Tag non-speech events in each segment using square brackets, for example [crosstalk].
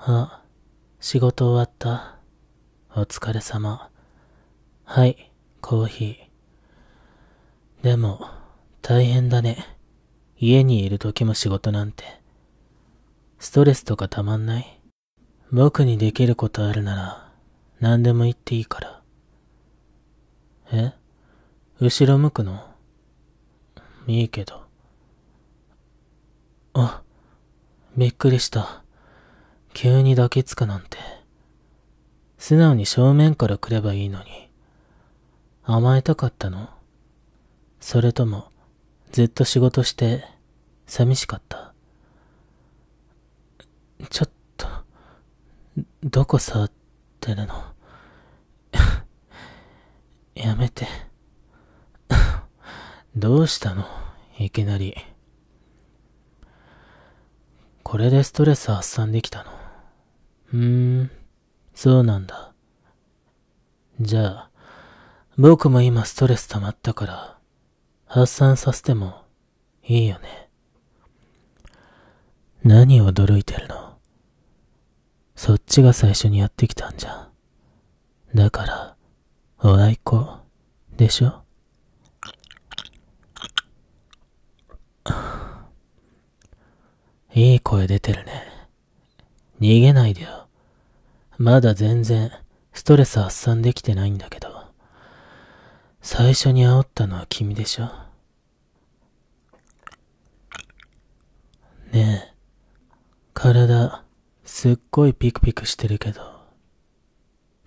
あ、仕事終わった。お疲れ様。はい、コーヒー。でも、大変だね。家にいる時も仕事なんて。ストレスとかたまんない僕にできることあるなら、何でも言っていいから。え後ろ向くのいいけど。あ、びっくりした。急に抱きつくなんて、素直に正面から来ればいいのに、甘えたかったのそれとも、ずっと仕事して、寂しかったちょっと、どこ触ってるの [laughs] やめて [laughs] どうしたのいきなり。これでストレス発散できたのふーん、そうなんだ。じゃあ、僕も今ストレス溜まったから、発散させてもいいよね。何驚いてるのそっちが最初にやってきたんじゃだから、おあいこ、でしょ [sighs] いい声出てるね。逃げないでよ。まだ全然、ストレス発散できてないんだけど。最初に煽ったのは君でしょねえ、体、すっごいピクピクしてるけど、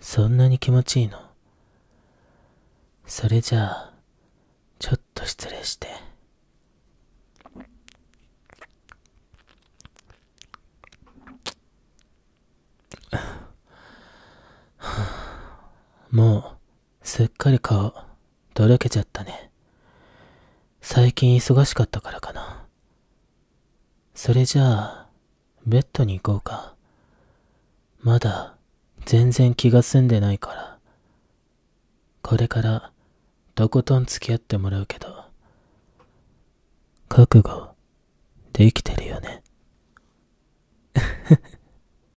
そんなに気持ちいいのそれじゃあ、ちょっと失礼して。もう、すっかり顔、とろけちゃったね。最近忙しかったからかな。それじゃあ、ベッドに行こうか。まだ、全然気が済んでないから。これから、とことん付き合ってもらうけど、覚悟、できてるよね。